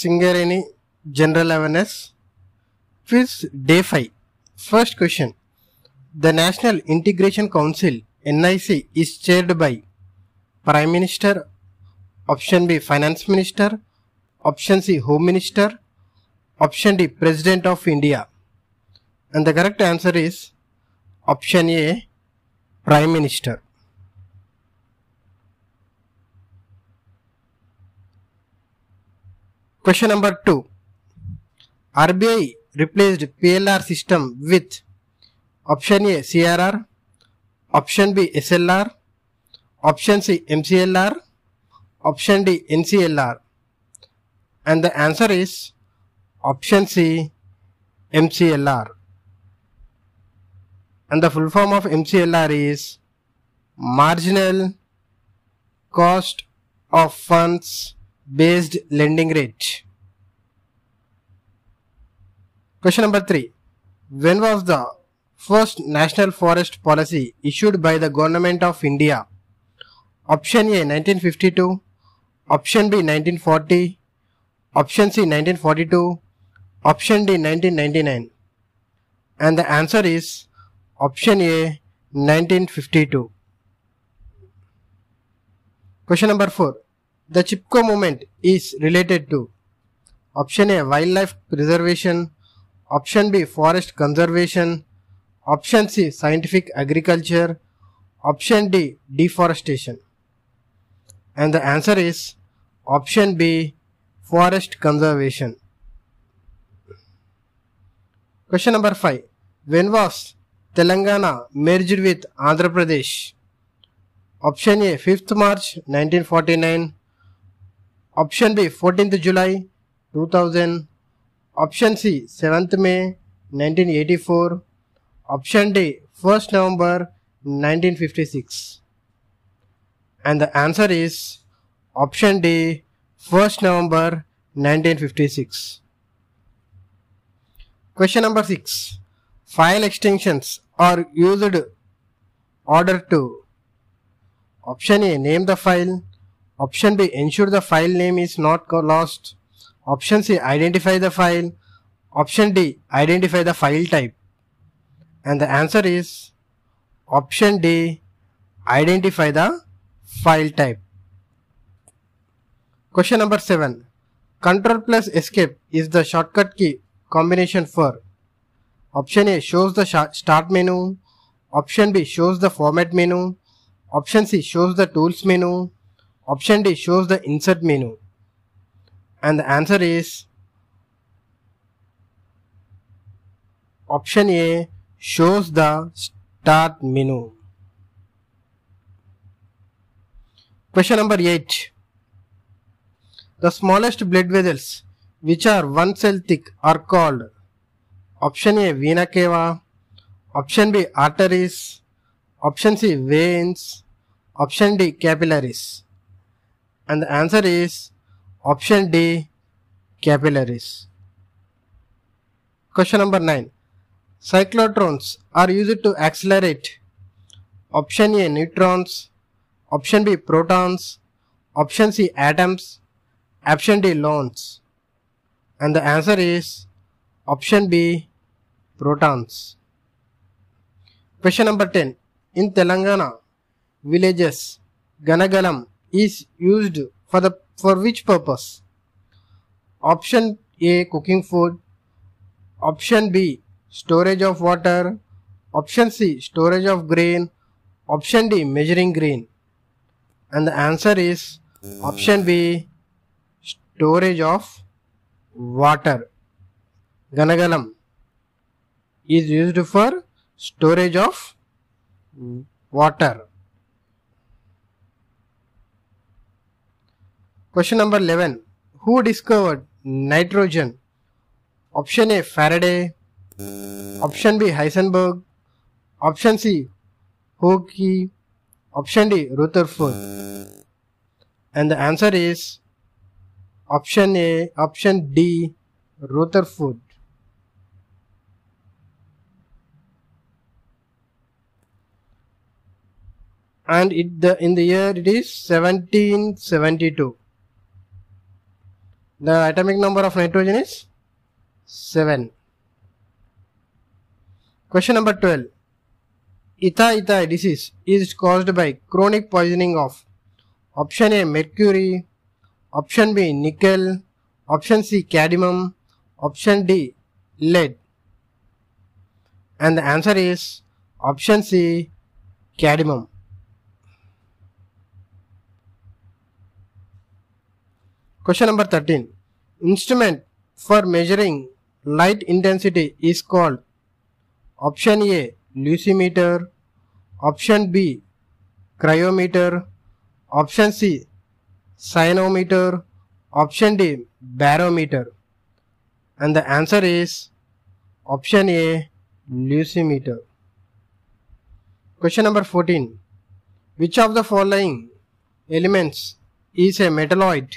Singareni General Awareness. Quiz Day 5. First question. The National Integration Council NIC is chaired by Prime Minister, Option B Finance Minister, Option C Home Minister, Option D President of India. And the correct answer is Option A Prime Minister. Question number 2. RBI replaced PLR system with option A CRR, option B SLR, option C MCLR, option D NCLR. And the answer is option C MCLR. And the full form of MCLR is marginal cost of funds based lending rate. Question number 3. When was the first national forest policy issued by the government of India? Option A 1952, option B 1940, option C 1942, option D 1999. And the answer is option A 1952. Question number 4. The Chipko movement is related to option A wildlife preservation, option B forest conservation, option C scientific agriculture, option D deforestation. And the answer is option B forest conservation. Question number 5. When was Telangana merged with Andhra Pradesh? Option A 5th March 1949 Option B, 14th July, 2000 Option C, seventh May, 1984 Option D, first November, 1956 and the answer is option D 1st November 1956. Question number 6 File extensions are used order to option A name the file Option B, ensure the file name is not lost. Option C, identify the file. Option D, identify the file type. And the answer is option D, identify the file type. Question number 7. Control plus escape is the shortcut key combination for Option A shows the start menu. Option B shows the format menu. Option C shows the tools menu. Option D shows the insert menu. And the answer is option A shows the start menu. Question number 8. The smallest blood vessels which are one cell thick are called option A vena cava, option B arteries, option C veins, option D capillaries and the answer is option D capillaries. Question number 9. Cyclotrons are used to accelerate option A neutrons, option B protons, option C atoms, option D loans and the answer is option B protons. Question number 10. In Telangana, villages Ganagalam is used for the for which purpose? Option A cooking food, option B storage of water, option C storage of grain, option D measuring grain. And the answer is option B storage of water. Ganagalam is used for storage of water. Question number 11. Who discovered nitrogen? Option A Faraday. Option B Heisenberg. Option C Hooke. Option D Rutherford. And the answer is option A, option D Rutherford. And it the in the year it is 1772. The atomic number of nitrogen is 7. Question number 12. Ita Ita disease is caused by chronic poisoning of option A mercury, option B nickel, option C cadmium, option D lead. And the answer is option C cadmium. Question number 13. Instrument for measuring light intensity is called option A lucimeter, option B cryometer, option C cyanometer, option D barometer. And the answer is option A lucimeter. Question number 14. Which of the following elements is a metalloid?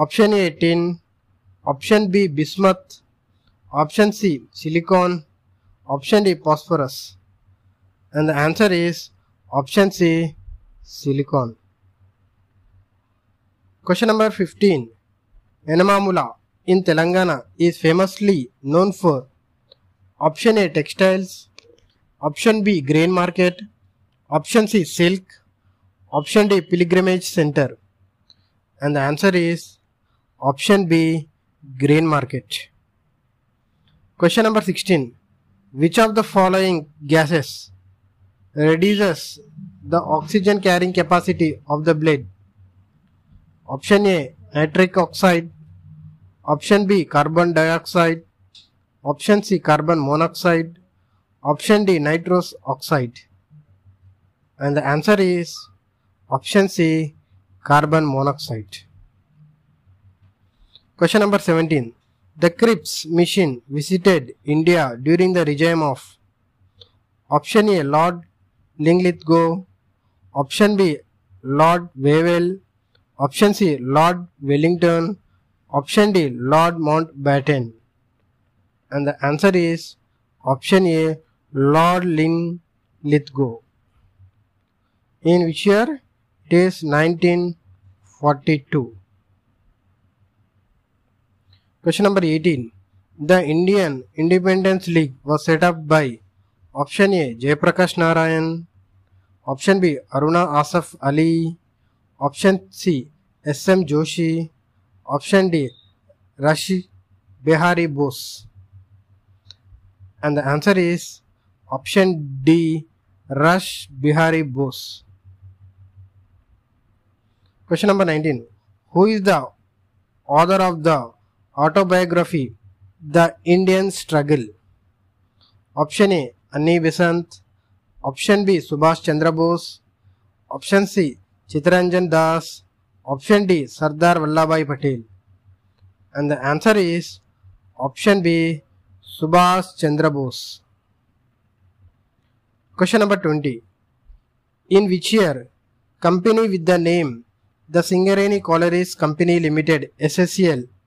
Option A tin. Option B bismuth. Option C silicon. Option D phosphorus. And the answer is option C silicon. Question number 15. Enamamula in Telangana is famously known for option A textiles, option B grain market, option C silk, option D pilgrimage center and the answer is Option B Grain market. Question number 16. Which of the following gases reduces the oxygen carrying capacity of the blade? Option A nitric oxide. Option B carbon dioxide. Option C carbon monoxide. Option D nitrous oxide. And the answer is option C carbon monoxide. Question number 17. The Crips mission visited India during the regime of Option A Lord Linlithgow, Option B Lord Wavell, Option C Lord Wellington, Option D Lord Mountbatten. And the answer is Option A Lord Linlithgow. In which year? It is 1942. Question number 18. The Indian Independence League was set up by option A. Jayaprakash Narayan, option B. Aruna Asaf Ali, option C. S. M. Joshi, option D. Rashi Behari Bose. And the answer is option D. Rash Bihari Bose. Question number 19. Who is the author of the Autobiography The Indian Struggle. Option A Annie Besant. Option B Subhash Chandra Bose. Option C Chittaranjan Das. Option D Sardar Vallabhai Patel. And the answer is option B Subhash Chandra Bose. Question number 20. In which year company with the name the Singareni Collieries Company Limited SSCL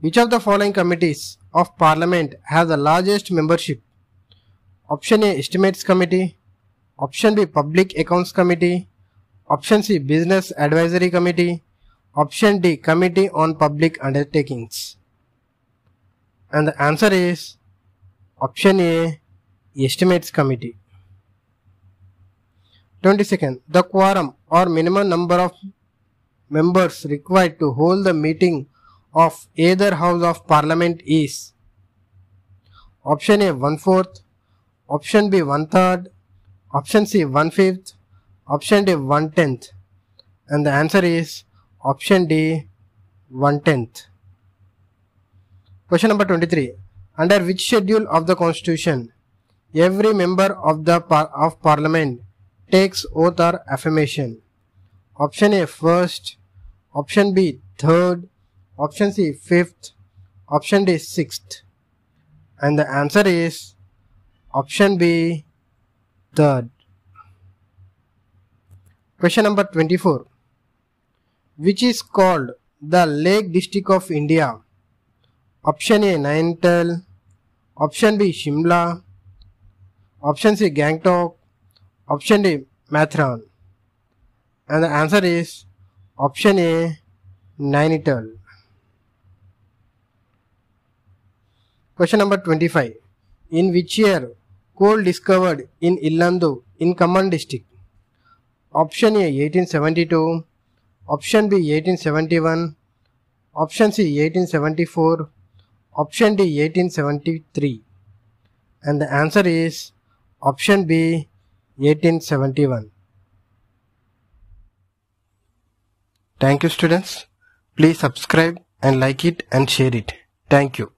Which of the following committees of parliament has the largest membership? Option A Estimates Committee, Option B Public Accounts Committee, Option C Business Advisory Committee, Option D Committee on Public Undertakings. And the answer is Option A Estimates Committee. 22nd The quorum or minimum number of members required to hold the meeting of either house of parliament is option A one fourth, option B one third, option C one fifth, option D one tenth, and the answer is option D one tenth. Question number 23. Under which schedule of the constitution every member of the par of parliament takes oath or affirmation? Option A first, option B third, option C fifth, option D sixth, and the answer is option B third. Question number 24 which is called the Lake District of India. Option A Nainital, option B Shimla, option C Gangtok, option D Mathran. And the answer is option A Nainital. Question number 25. In which year coal discovered in Illandu in Kaman district? Option A 1872, Option B 1871, Option C 1874, Option D 1873. And the answer is Option B 1871. Thank you students. Please subscribe and like it and share it. Thank you.